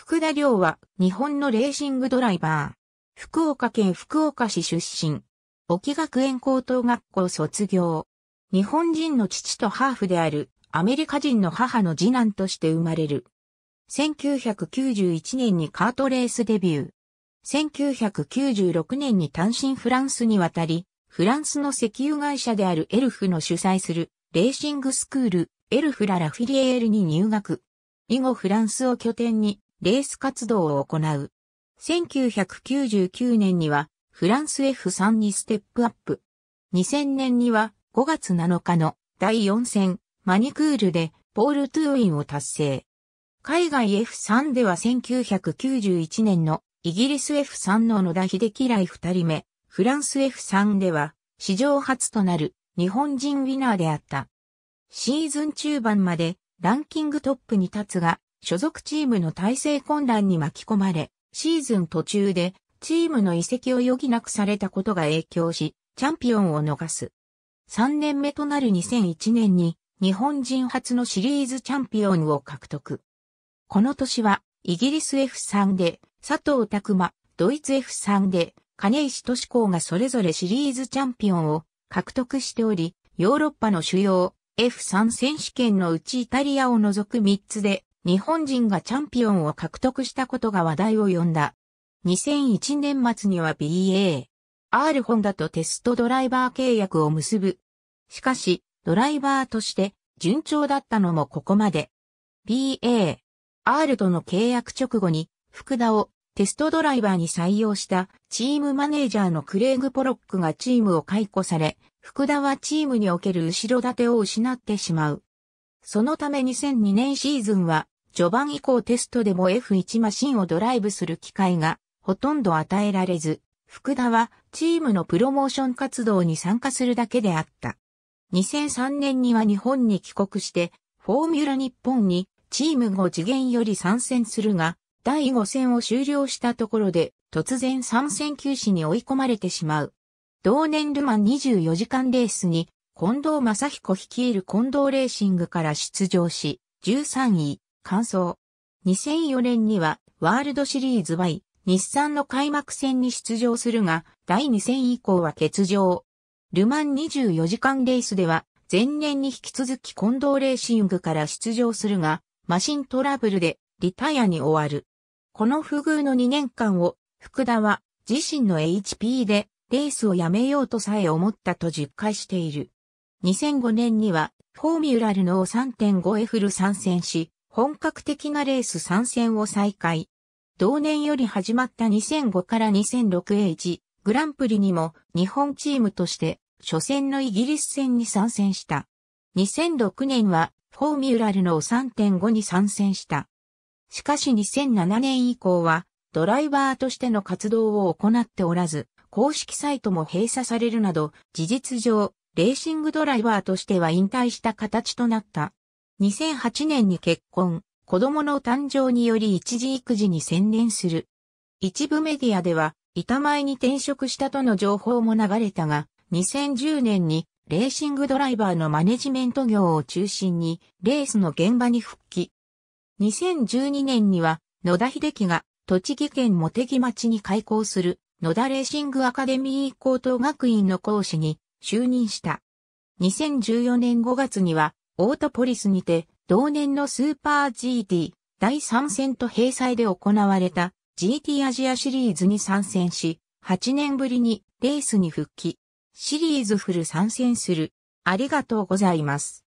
福田亮は日本のレーシングドライバー。福岡県福岡市出身。沖学園高等学校卒業。日本人の父とハーフであるアメリカ人の母の次男として生まれる。1991年にカートレースデビュー。1996年に単身フランスに渡り、フランスの石油会社であるエルフの主催するレーシングスクールエルフラ・ラフィリエールに入学。以後フランスを拠点にレース活動を行う。1999年にはフランス F3 にステップアップ。2000年には5月7日の第4戦マニクールでポール・トゥーインを達成。海外 F3 では1991年のイギリス F3 の野田秀樹以来2人目、フランス F3 では史上初となる日本人ウィナーであった。シーズン中盤までランキングトップに立つが、所属チームの体制混乱に巻き込まれ、シーズン途中でチームの移籍を余儀なくされたことが影響し、チャンピオンを逃す。3年目となる2001年に日本人初のシリーズチャンピオンを獲得。この年はイギリス F3 で佐藤拓馬、ドイツ F3 で金石敏子がそれぞれシリーズチャンピオンを獲得しており、ヨーロッパの主要 F3 選手権のうちイタリアを除く3つで日本人がチャンピオンを獲得したことが話題を呼んだ。2001年末には BA、R ホンダとテストドライバー契約を結ぶ。しかし、ドライバーとして順調だったのもここまで。BA、R との契約直後に、福田をテストドライバーに採用したチームマネージャーのクレイグ・ポロックがチームを解雇され、福田はチームにおける後ろ盾を失ってしまう。そのため2002年シーズンは序盤以降テストでも F1 マシンをドライブする機会がほとんど与えられず、福田はチームのプロモーション活動に参加するだけであった。2003年には日本に帰国して、フォーミュラ日本にチーム5次元より参戦するが、第5戦を終了したところで突然参戦休止に追い込まれてしまう。同年ルマン24時間レースに近藤正彦率いる近藤レーシングから出場し、13位。完走。2004年にはワールドシリーズ Y、日産の開幕戦に出場するが、第2戦以降は欠場。ルマン24時間レースでは、前年に引き続き近藤レーシングから出場するが、マシントラブルでリタイアに終わる。この不遇の2年間を、福田は自身の HP でレースをやめようとさえ思ったと実感している。2005年にはフォーミュラルの 3.5F ル参戦し、本格的なレース参戦を再開。同年より始まった2005から2006エグランプリにも日本チームとして初戦のイギリス戦に参戦した。2006年はフォーミュラルの3.5に参戦した。しかし2007年以降はドライバーとしての活動を行っておらず、公式サイトも閉鎖されるなど、事実上、レーシングドライバーとしては引退した形となった。2008年に結婚、子供の誕生により一時育児に専念する。一部メディアでは、板前に転職したとの情報も流れたが、2010年にレーシングドライバーのマネジメント業を中心に、レースの現場に復帰。2012年には、野田秀樹が、栃木県茂木町に開校する、野田レーシングアカデミー高等学院の講師に就任した。2014年5月には、オートポリスにて、同年のスーパー GT 第3戦と閉鎖で行われた GT アジアシリーズに参戦し、8年ぶりにレースに復帰。シリーズフル参戦する。ありがとうございます。